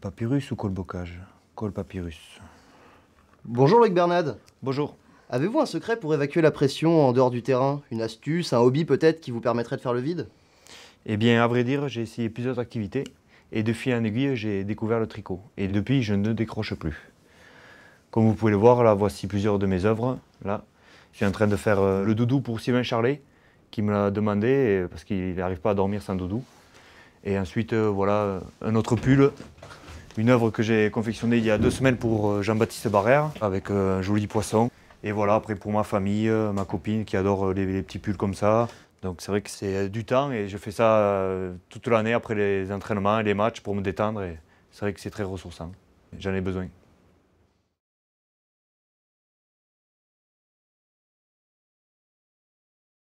papyrus ou col bocage Col papyrus. Bonjour Luc Bernade. Bonjour. Avez-vous un secret pour évacuer la pression en dehors du terrain Une astuce, un hobby peut-être qui vous permettrait de faire le vide Eh bien, à vrai dire, j'ai essayé plusieurs activités et de fil en aiguille, j'ai découvert le tricot. Et depuis, je ne décroche plus. Comme vous pouvez le voir, là, voici plusieurs de mes œuvres. Là, je suis en train de faire euh, le doudou pour Sylvain Charlet, qui me l'a demandé parce qu'il n'arrive pas à dormir sans doudou. Et ensuite, euh, voilà, un autre pull, une œuvre que j'ai confectionnée il y a deux semaines pour euh, Jean-Baptiste Barrère, avec euh, un joli poisson. Et voilà, après pour ma famille, ma copine qui adore les, les petits pulls comme ça. Donc c'est vrai que c'est du temps et je fais ça toute l'année après les entraînements et les matchs pour me détendre. Et c'est vrai que c'est très ressourçant. J'en ai besoin.